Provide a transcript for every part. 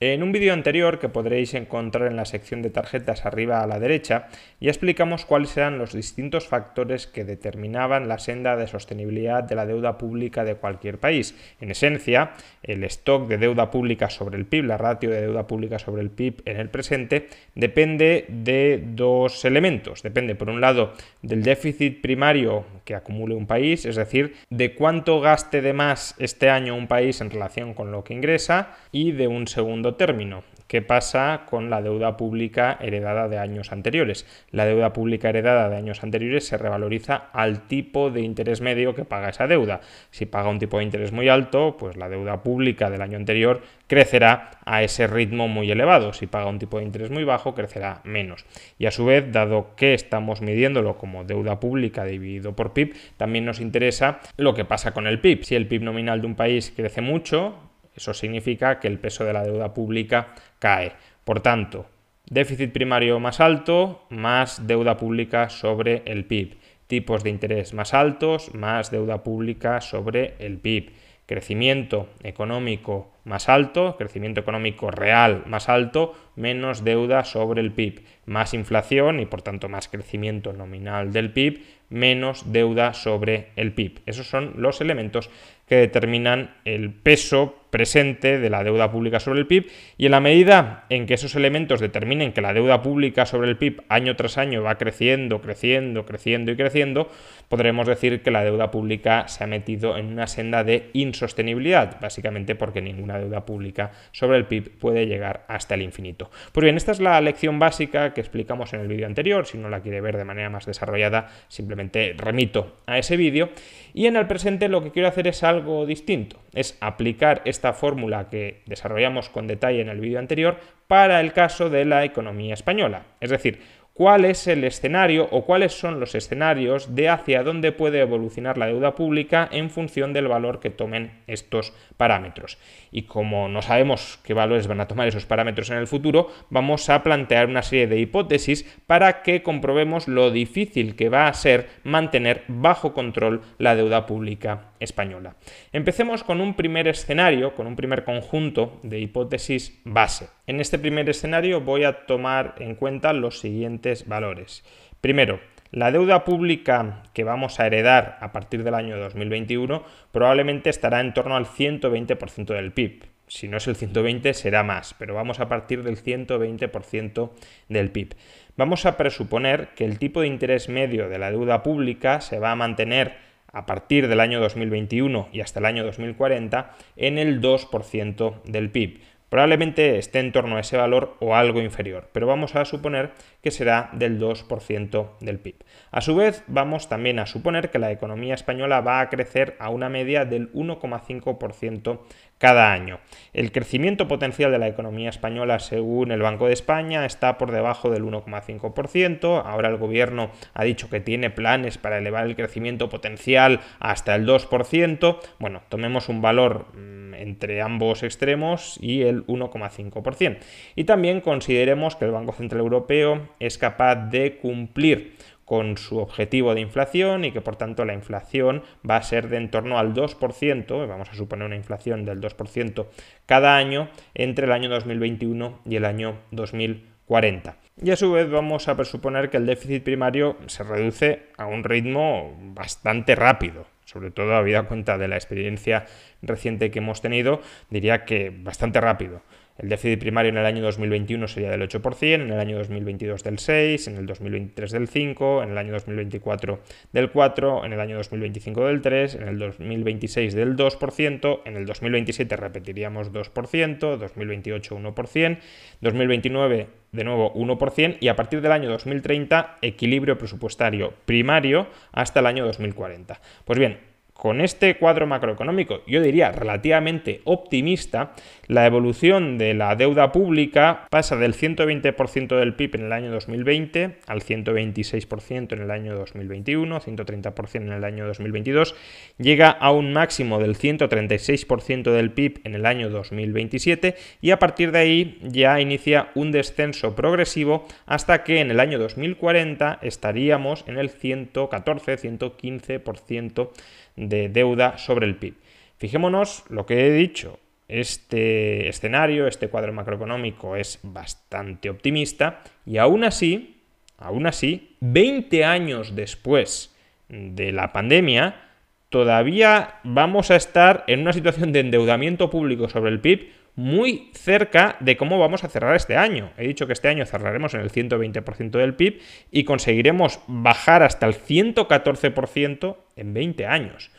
En un vídeo anterior que podréis encontrar en la sección de tarjetas arriba a la derecha, ya explicamos cuáles eran los distintos factores que determinaban la senda de sostenibilidad de la deuda pública de cualquier país. En esencia, el stock de deuda pública sobre el PIB, la ratio de deuda pública sobre el PIB en el presente, depende de dos elementos. Depende, por un lado, del déficit primario que acumule un país, es decir, de cuánto gaste de más este año un país en relación con lo que ingresa, y de un segundo término. ¿Qué pasa con la deuda pública heredada de años anteriores? La deuda pública heredada de años anteriores se revaloriza al tipo de interés medio que paga esa deuda. Si paga un tipo de interés muy alto, pues la deuda pública del año anterior crecerá a ese ritmo muy elevado. Si paga un tipo de interés muy bajo, crecerá menos. Y a su vez, dado que estamos midiéndolo como deuda pública dividido por PIB, también nos interesa lo que pasa con el PIB. Si el PIB nominal de un país crece mucho, eso significa que el peso de la deuda pública cae. Por tanto, déficit primario más alto, más deuda pública sobre el PIB. Tipos de interés más altos, más deuda pública sobre el PIB. Crecimiento económico más alto, crecimiento económico real más alto, menos deuda sobre el PIB, más inflación y por tanto más crecimiento nominal del PIB, menos deuda sobre el PIB. Esos son los elementos que determinan el peso presente de la deuda pública sobre el PIB y en la medida en que esos elementos determinen que la deuda pública sobre el PIB año tras año va creciendo, creciendo, creciendo y creciendo, podremos decir que la deuda pública se ha metido en una senda de insostenibilidad, básicamente porque ninguna deuda pública sobre el PIB puede llegar hasta el infinito. Pues bien, esta es la lección básica que explicamos en el vídeo anterior, si no la quiere ver de manera más desarrollada, simplemente remito a ese vídeo y en el presente lo que quiero hacer es algo distinto, es aplicar este esta fórmula que desarrollamos con detalle en el vídeo anterior para el caso de la economía española. Es decir, cuál es el escenario o cuáles son los escenarios de hacia dónde puede evolucionar la deuda pública en función del valor que tomen estos parámetros. Y como no sabemos qué valores van a tomar esos parámetros en el futuro, vamos a plantear una serie de hipótesis para que comprobemos lo difícil que va a ser mantener bajo control la deuda pública española. Empecemos con un primer escenario, con un primer conjunto de hipótesis base. En este primer escenario voy a tomar en cuenta los siguientes valores. Primero, la deuda pública que vamos a heredar a partir del año 2021 probablemente estará en torno al 120% del PIB. Si no es el 120 será más, pero vamos a partir del 120% del PIB. Vamos a presuponer que el tipo de interés medio de la deuda pública se va a mantener a partir del año 2021 y hasta el año 2040 en el 2% del PIB. Probablemente esté en torno a ese valor o algo inferior, pero vamos a suponer será del 2% del PIB. A su vez, vamos también a suponer que la economía española va a crecer a una media del 1,5% cada año. El crecimiento potencial de la economía española, según el Banco de España, está por debajo del 1,5%. Ahora el gobierno ha dicho que tiene planes para elevar el crecimiento potencial hasta el 2%. Bueno, tomemos un valor mm, entre ambos extremos y el 1,5%. Y también consideremos que el Banco Central Europeo es capaz de cumplir con su objetivo de inflación y que por tanto la inflación va a ser de en torno al 2%, vamos a suponer una inflación del 2% cada año entre el año 2021 y el año 2040. Y a su vez vamos a presuponer que el déficit primario se reduce a un ritmo bastante rápido, sobre todo habida cuenta de la experiencia reciente que hemos tenido, diría que bastante rápido. El déficit primario en el año 2021 sería del 8%, en el año 2022 del 6%, en el 2023 del 5%, en el año 2024 del 4%, en el año 2025 del 3%, en el 2026 del 2%, en el 2027 repetiríamos 2%, 2028 1%, 2029 de nuevo 1% y a partir del año 2030 equilibrio presupuestario primario hasta el año 2040. Pues bien, con este cuadro macroeconómico, yo diría relativamente optimista, la evolución de la deuda pública pasa del 120% del PIB en el año 2020 al 126% en el año 2021, 130% en el año 2022, llega a un máximo del 136% del PIB en el año 2027 y a partir de ahí ya inicia un descenso progresivo hasta que en el año 2040 estaríamos en el 114-115% de deuda sobre el PIB. Fijémonos lo que he dicho. Este escenario, este cuadro macroeconómico es bastante optimista y aún así, aún así, 20 años después de la pandemia, todavía vamos a estar en una situación de endeudamiento público sobre el PIB muy cerca de cómo vamos a cerrar este año. He dicho que este año cerraremos en el 120% del PIB y conseguiremos bajar hasta el 114% en 20 años.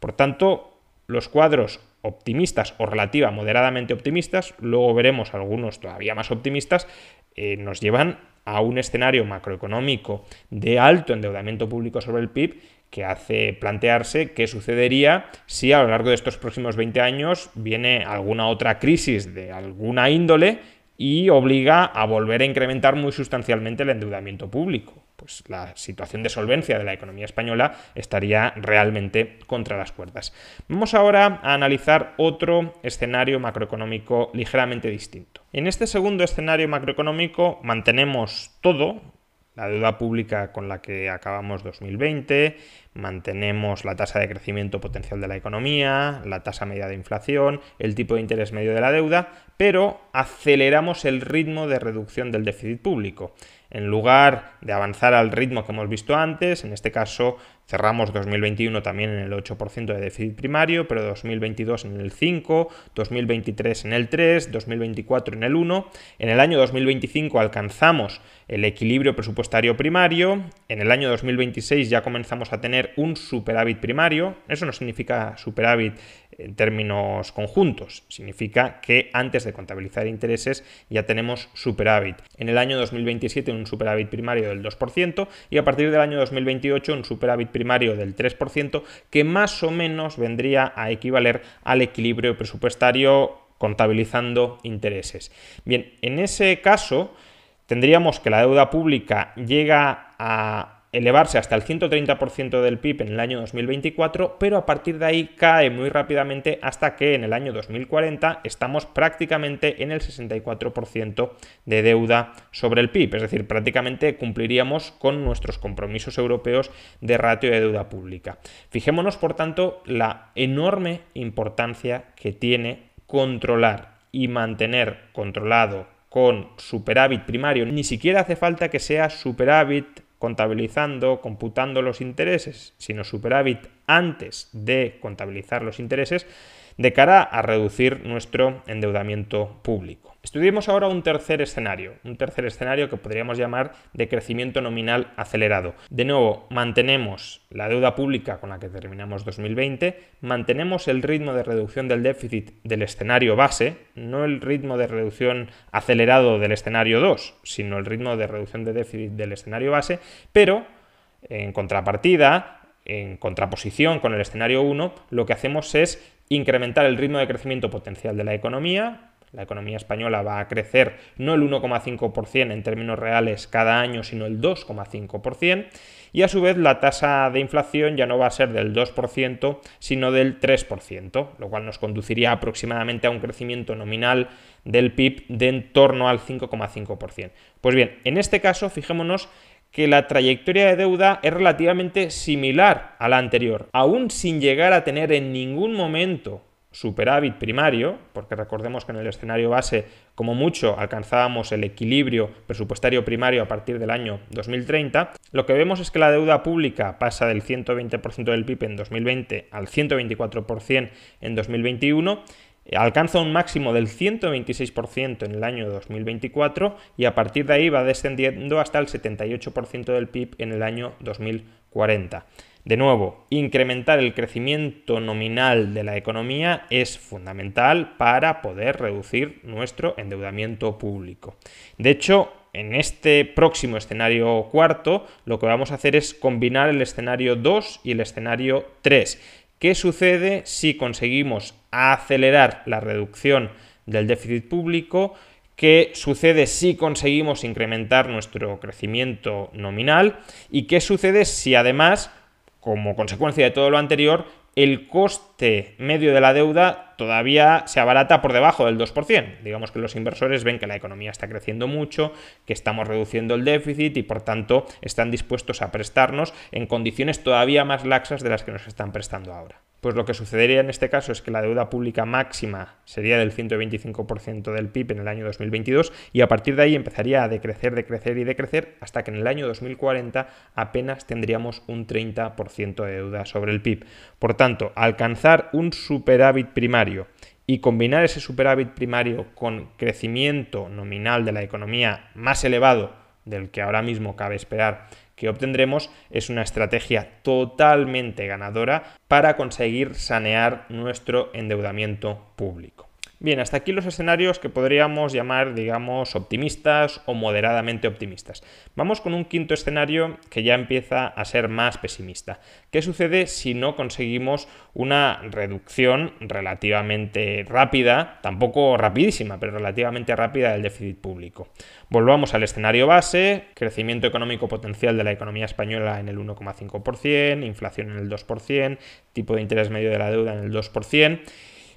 Por tanto, los cuadros optimistas o relativa moderadamente optimistas, luego veremos algunos todavía más optimistas, eh, nos llevan a un escenario macroeconómico de alto endeudamiento público sobre el PIB que hace plantearse qué sucedería si a lo largo de estos próximos 20 años viene alguna otra crisis de alguna índole y obliga a volver a incrementar muy sustancialmente el endeudamiento público. Pues la situación de solvencia de la economía española estaría realmente contra las cuerdas. Vamos ahora a analizar otro escenario macroeconómico ligeramente distinto. En este segundo escenario macroeconómico mantenemos todo la deuda pública con la que acabamos 2020, mantenemos la tasa de crecimiento potencial de la economía, la tasa media de inflación, el tipo de interés medio de la deuda, pero aceleramos el ritmo de reducción del déficit público. En lugar de avanzar al ritmo que hemos visto antes, en este caso Cerramos 2021 también en el 8% de déficit primario, pero 2022 en el 5, 2023 en el 3, 2024 en el 1. En el año 2025 alcanzamos el equilibrio presupuestario primario, en el año 2026 ya comenzamos a tener un superávit primario, eso no significa superávit en términos conjuntos. Significa que antes de contabilizar intereses ya tenemos superávit. En el año 2027 un superávit primario del 2% y a partir del año 2028 un superávit primario del 3%, que más o menos vendría a equivaler al equilibrio presupuestario contabilizando intereses. Bien, en ese caso tendríamos que la deuda pública llega a elevarse hasta el 130% del PIB en el año 2024, pero a partir de ahí cae muy rápidamente hasta que en el año 2040 estamos prácticamente en el 64% de deuda sobre el PIB, es decir, prácticamente cumpliríamos con nuestros compromisos europeos de ratio de deuda pública. Fijémonos, por tanto, la enorme importancia que tiene controlar y mantener controlado con superávit primario. Ni siquiera hace falta que sea superávit contabilizando, computando los intereses, sino superávit antes de contabilizar los intereses, de cara a reducir nuestro endeudamiento público. Estudiemos ahora un tercer escenario, un tercer escenario que podríamos llamar de crecimiento nominal acelerado. De nuevo, mantenemos la deuda pública con la que terminamos 2020, mantenemos el ritmo de reducción del déficit del escenario base, no el ritmo de reducción acelerado del escenario 2, sino el ritmo de reducción de déficit del escenario base, pero en contrapartida, en contraposición con el escenario 1, lo que hacemos es incrementar el ritmo de crecimiento potencial de la economía, la economía española va a crecer no el 1,5% en términos reales cada año, sino el 2,5%. Y a su vez la tasa de inflación ya no va a ser del 2%, sino del 3%, lo cual nos conduciría aproximadamente a un crecimiento nominal del PIB de en torno al 5,5%. Pues bien, en este caso, fijémonos que la trayectoria de deuda es relativamente similar a la anterior, aún sin llegar a tener en ningún momento superávit primario, porque recordemos que en el escenario base, como mucho, alcanzábamos el equilibrio presupuestario primario a partir del año 2030, lo que vemos es que la deuda pública pasa del 120% del PIB en 2020 al 124% en 2021, eh, alcanza un máximo del 126% en el año 2024 y a partir de ahí va descendiendo hasta el 78% del PIB en el año 2040. De nuevo, incrementar el crecimiento nominal de la economía es fundamental para poder reducir nuestro endeudamiento público. De hecho, en este próximo escenario cuarto, lo que vamos a hacer es combinar el escenario 2 y el escenario 3. ¿Qué sucede si conseguimos acelerar la reducción del déficit público? qué sucede si conseguimos incrementar nuestro crecimiento nominal y qué sucede si además como consecuencia de todo lo anterior, el coste medio de la deuda todavía se abarata por debajo del 2%. Digamos que los inversores ven que la economía está creciendo mucho, que estamos reduciendo el déficit y por tanto están dispuestos a prestarnos en condiciones todavía más laxas de las que nos están prestando ahora. Pues lo que sucedería en este caso es que la deuda pública máxima sería del 125% del PIB en el año 2022 y a partir de ahí empezaría a decrecer, decrecer y decrecer hasta que en el año 2040 apenas tendríamos un 30% de deuda sobre el PIB. Por tanto, alcanzar un superávit primario y combinar ese superávit primario con crecimiento nominal de la economía más elevado del que ahora mismo cabe esperar que obtendremos es una estrategia totalmente ganadora para conseguir sanear nuestro endeudamiento público. Bien, hasta aquí los escenarios que podríamos llamar, digamos, optimistas o moderadamente optimistas. Vamos con un quinto escenario que ya empieza a ser más pesimista. ¿Qué sucede si no conseguimos una reducción relativamente rápida, tampoco rapidísima, pero relativamente rápida del déficit público? Volvamos al escenario base, crecimiento económico potencial de la economía española en el 1,5%, inflación en el 2%, tipo de interés medio de la deuda en el 2%.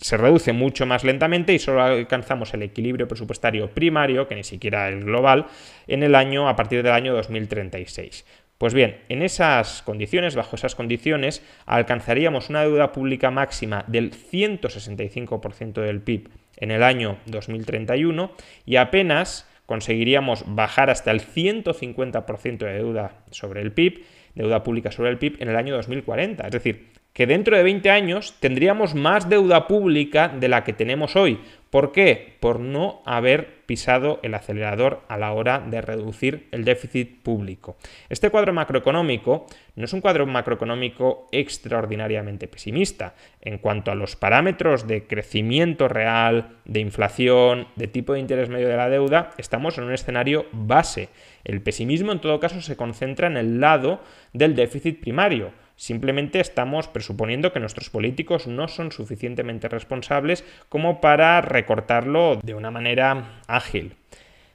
se reduce mucho más lentamente y solo alcanzamos el equilibrio presupuestario primario, que ni siquiera el global, en el año a partir del año 2036. Pues bien, en esas condiciones, bajo esas condiciones, alcanzaríamos una deuda pública máxima del 165% del PIB en el año 2031 y apenas conseguiríamos bajar hasta el 150% de deuda sobre el PIB, deuda pública sobre el PIB en el año 2040. Es decir, que dentro de 20 años tendríamos más deuda pública de la que tenemos hoy. ¿Por qué? Por no haber pisado el acelerador a la hora de reducir el déficit público. Este cuadro macroeconómico no es un cuadro macroeconómico extraordinariamente pesimista en cuanto a los parámetros de crecimiento real, de inflación, de tipo de interés medio de la deuda, estamos en un escenario base. El pesimismo en todo caso se concentra en el lado del déficit primario Simplemente estamos presuponiendo que nuestros políticos no son suficientemente responsables como para recortarlo de una manera ágil.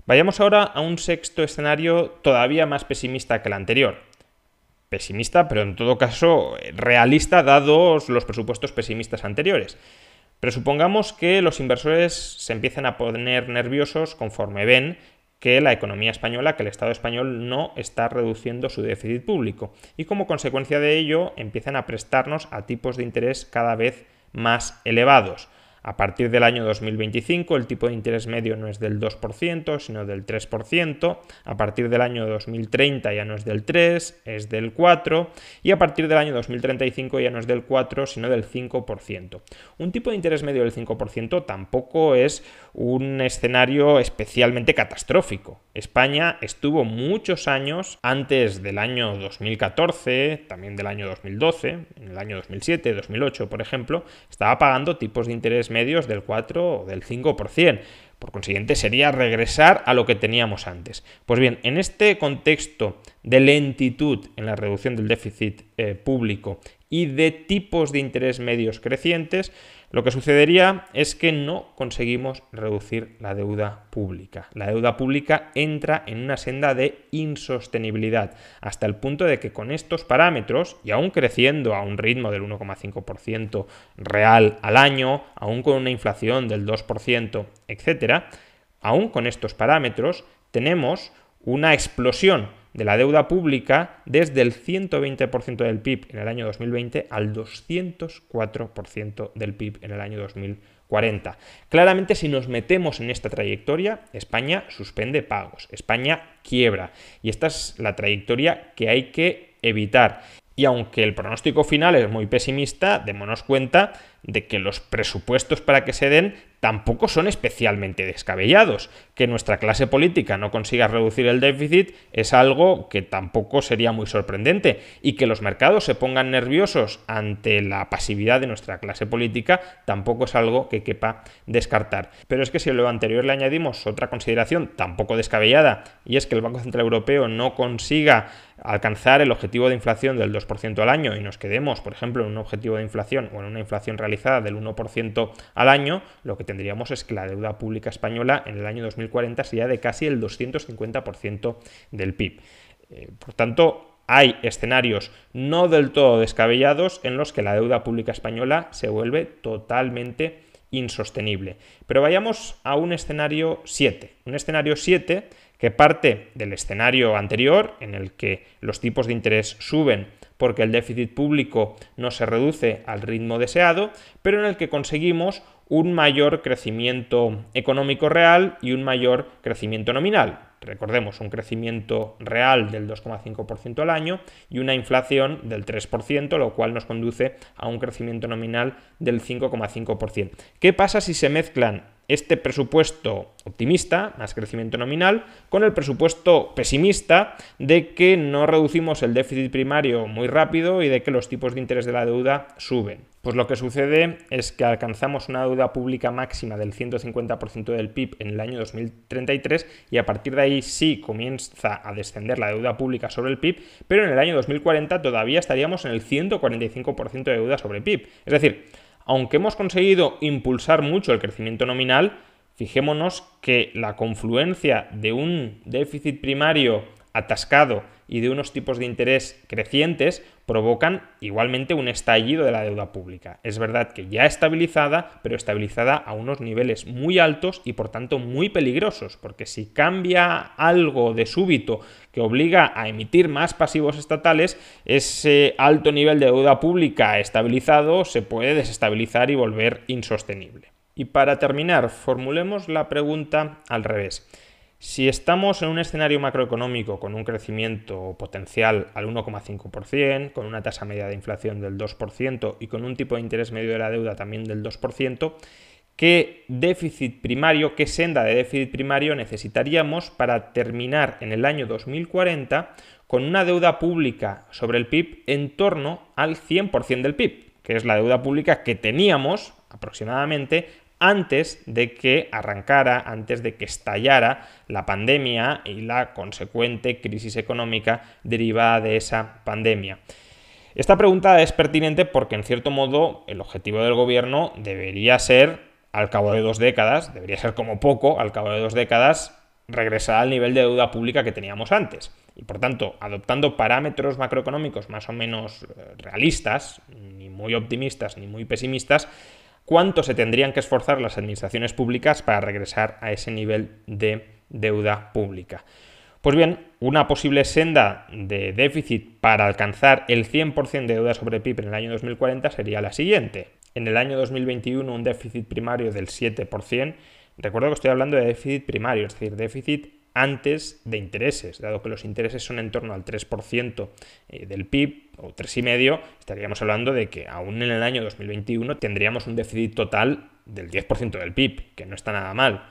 Vayamos ahora a un sexto escenario todavía más pesimista que el anterior. Pesimista, pero en todo caso realista dados los presupuestos pesimistas anteriores. Presupongamos que los inversores se empiezan a poner nerviosos conforme ven que la economía española, que el Estado español no está reduciendo su déficit público. Y como consecuencia de ello empiezan a prestarnos a tipos de interés cada vez más elevados. A partir del año 2025 el tipo de interés medio no es del 2%, sino del 3%. A partir del año 2030 ya no es del 3, es del 4. Y a partir del año 2035 ya no es del 4, sino del 5%. Un tipo de interés medio del 5% tampoco es un escenario especialmente catastrófico. España estuvo muchos años antes del año 2014, también del año 2012, en el año 2007, 2008 por ejemplo, estaba pagando tipos de interés medios del 4 o del 5%. Por consiguiente, sería regresar a lo que teníamos antes. Pues bien, en este contexto de lentitud en la reducción del déficit eh, público y de tipos de interés medios crecientes, lo que sucedería es que no conseguimos reducir la deuda pública. La deuda pública entra en una senda de insostenibilidad, hasta el punto de que con estos parámetros, y aún creciendo a un ritmo del 1,5% real al año, aún con una inflación del 2%, etc., aún con estos parámetros tenemos una explosión de la deuda pública desde el 120% del PIB en el año 2020 al 204% del PIB en el año 2040. Claramente si nos metemos en esta trayectoria, España suspende pagos, España quiebra y esta es la trayectoria que hay que evitar. Y aunque el pronóstico final es muy pesimista, démonos cuenta de que los presupuestos para que se den tampoco son especialmente descabellados. Que nuestra clase política no consiga reducir el déficit es algo que tampoco sería muy sorprendente y que los mercados se pongan nerviosos ante la pasividad de nuestra clase política tampoco es algo que quepa descartar. Pero es que si a lo anterior le añadimos otra consideración tampoco descabellada y es que el Banco Central Europeo no consiga alcanzar el objetivo de inflación del 2% al año y nos quedemos, por ejemplo, en un objetivo de inflación o en una inflación realizada del 1% al año, lo que tendríamos es que la deuda pública española en el año 2040 sería de casi el 250% del PIB. Eh, por tanto, hay escenarios no del todo descabellados en los que la deuda pública española se vuelve totalmente insostenible. Pero vayamos a un escenario 7. Un escenario 7 que parte del escenario anterior, en el que los tipos de interés suben porque el déficit público no se reduce al ritmo deseado, pero en el que conseguimos un mayor crecimiento económico real y un mayor crecimiento nominal recordemos, un crecimiento real del 2,5% al año y una inflación del 3%, lo cual nos conduce a un crecimiento nominal del 5,5%. ¿Qué pasa si se mezclan este presupuesto optimista, más crecimiento nominal, con el presupuesto pesimista de que no reducimos el déficit primario muy rápido y de que los tipos de interés de la deuda suben. Pues lo que sucede es que alcanzamos una deuda pública máxima del 150% del PIB en el año 2033 y a partir de ahí sí comienza a descender la deuda pública sobre el PIB, pero en el año 2040 todavía estaríamos en el 145% de deuda sobre el PIB. Es decir, aunque hemos conseguido impulsar mucho el crecimiento nominal, fijémonos que la confluencia de un déficit primario atascado y de unos tipos de interés crecientes provocan igualmente un estallido de la deuda pública. Es verdad que ya estabilizada, pero estabilizada a unos niveles muy altos y por tanto muy peligrosos, porque si cambia algo de súbito que obliga a emitir más pasivos estatales, ese alto nivel de deuda pública estabilizado se puede desestabilizar y volver insostenible. Y para terminar, formulemos la pregunta al revés. Si estamos en un escenario macroeconómico con un crecimiento potencial al 1,5%, con una tasa media de inflación del 2% y con un tipo de interés medio de la deuda también del 2%, ¿qué déficit primario, qué senda de déficit primario necesitaríamos para terminar en el año 2040 con una deuda pública sobre el PIB en torno al 100% del PIB, que es la deuda pública que teníamos aproximadamente antes de que arrancara, antes de que estallara la pandemia y la consecuente crisis económica derivada de esa pandemia. Esta pregunta es pertinente porque, en cierto modo, el objetivo del gobierno debería ser, al cabo de dos décadas, debería ser como poco, al cabo de dos décadas, regresar al nivel de deuda pública que teníamos antes. Y por tanto, adoptando parámetros macroeconómicos más o menos eh, realistas, ni muy optimistas ni muy pesimistas, cuánto se tendrían que esforzar las administraciones públicas para regresar a ese nivel de deuda pública. Pues bien, una posible senda de déficit para alcanzar el 100% de deuda sobre PIB en el año 2040 sería la siguiente. En el año 2021 un déficit primario del 7%. Recuerdo que estoy hablando de déficit primario, es decir, déficit antes de intereses, dado que los intereses son en torno al 3% eh, del PIB o 3,5%, estaríamos hablando de que aún en el año 2021 tendríamos un déficit total del 10% del PIB, que no está nada mal.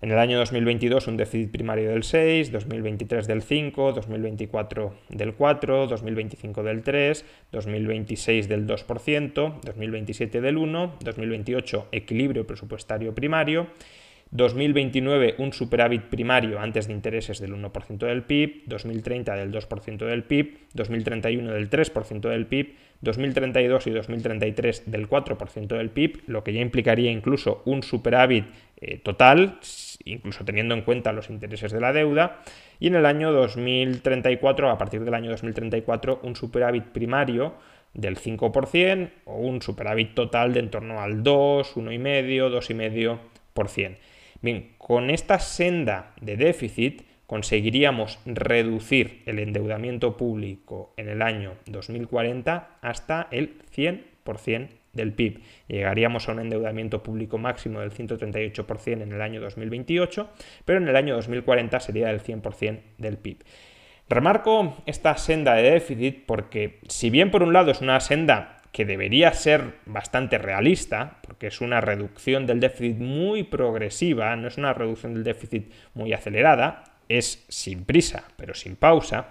En el año 2022 un déficit primario del 6, 2023 del 5, 2024 del 4, 2025 del 3, 2026 del 2%, 2027 del 1, 2028 equilibrio presupuestario primario 2029 un superávit primario antes de intereses del 1% del PIB, 2030 del 2% del PIB, 2031 del 3% del PIB, 2032 y 2033 del 4% del PIB, lo que ya implicaría incluso un superávit eh, total, incluso teniendo en cuenta los intereses de la deuda, y en el año 2034, a partir del año 2034, un superávit primario del 5% o un superávit total de en torno al 2, 1,5, 2,5%. Bien, con esta senda de déficit conseguiríamos reducir el endeudamiento público en el año 2040 hasta el 100% del PIB. Llegaríamos a un endeudamiento público máximo del 138% en el año 2028, pero en el año 2040 sería del 100% del PIB. Remarco esta senda de déficit porque si bien por un lado es una senda que debería ser bastante realista, porque es una reducción del déficit muy progresiva, no es una reducción del déficit muy acelerada, es sin prisa, pero sin pausa.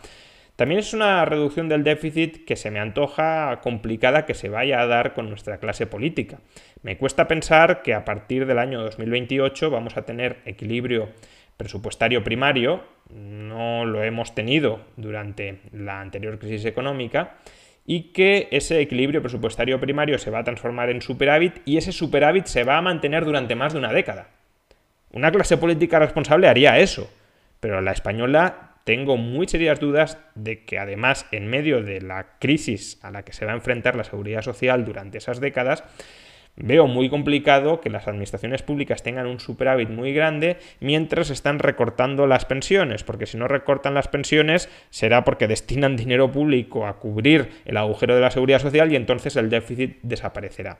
También es una reducción del déficit que se me antoja complicada que se vaya a dar con nuestra clase política. Me cuesta pensar que a partir del año 2028 vamos a tener equilibrio presupuestario primario, no lo hemos tenido durante la anterior crisis económica, y que ese equilibrio presupuestario primario se va a transformar en superávit y ese superávit se va a mantener durante más de una década. Una clase política responsable haría eso, pero la española tengo muy serias dudas de que además en medio de la crisis a la que se va a enfrentar la seguridad social durante esas décadas, Veo muy complicado que las administraciones públicas tengan un superávit muy grande mientras están recortando las pensiones, porque si no recortan las pensiones será porque destinan dinero público a cubrir el agujero de la seguridad social y entonces el déficit desaparecerá.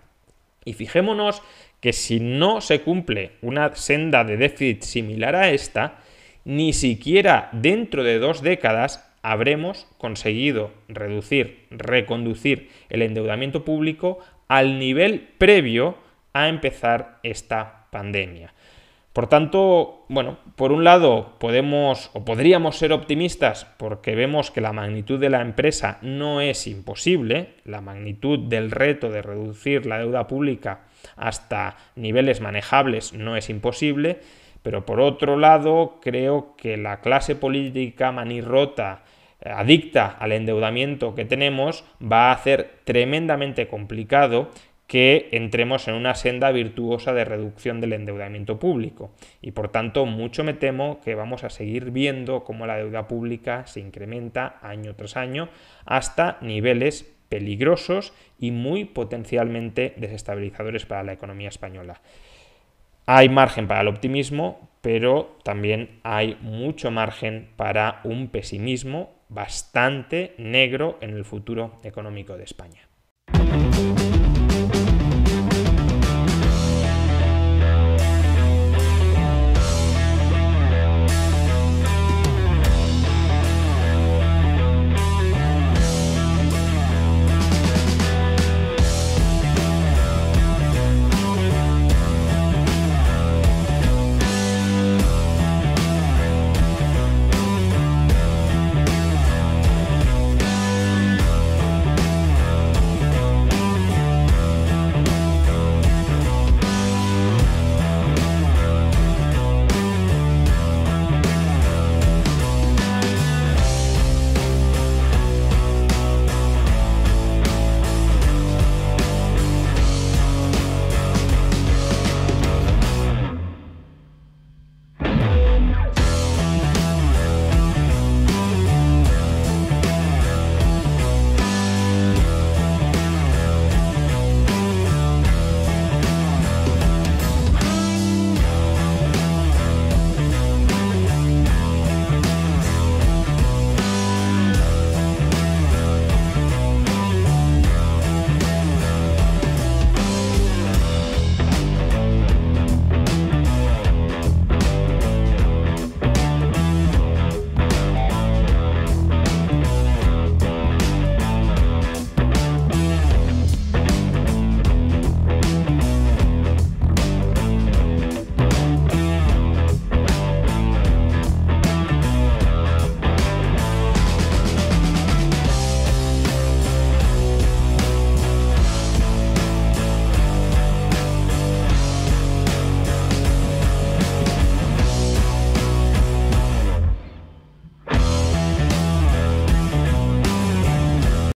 Y fijémonos que si no se cumple una senda de déficit similar a esta, ni siquiera dentro de dos décadas habremos conseguido reducir, reconducir el endeudamiento público al nivel previo a empezar esta pandemia. Por tanto, bueno, por un lado podemos o podríamos ser optimistas porque vemos que la magnitud de la empresa no es imposible, la magnitud del reto de reducir la deuda pública hasta niveles manejables no es imposible, pero por otro lado creo que la clase política manirrota adicta al endeudamiento que tenemos, va a hacer tremendamente complicado que entremos en una senda virtuosa de reducción del endeudamiento público. Y por tanto, mucho me temo que vamos a seguir viendo cómo la deuda pública se incrementa año tras año hasta niveles peligrosos y muy potencialmente desestabilizadores para la economía española. Hay margen para el optimismo, pero también hay mucho margen para un pesimismo bastante negro en el futuro económico de España.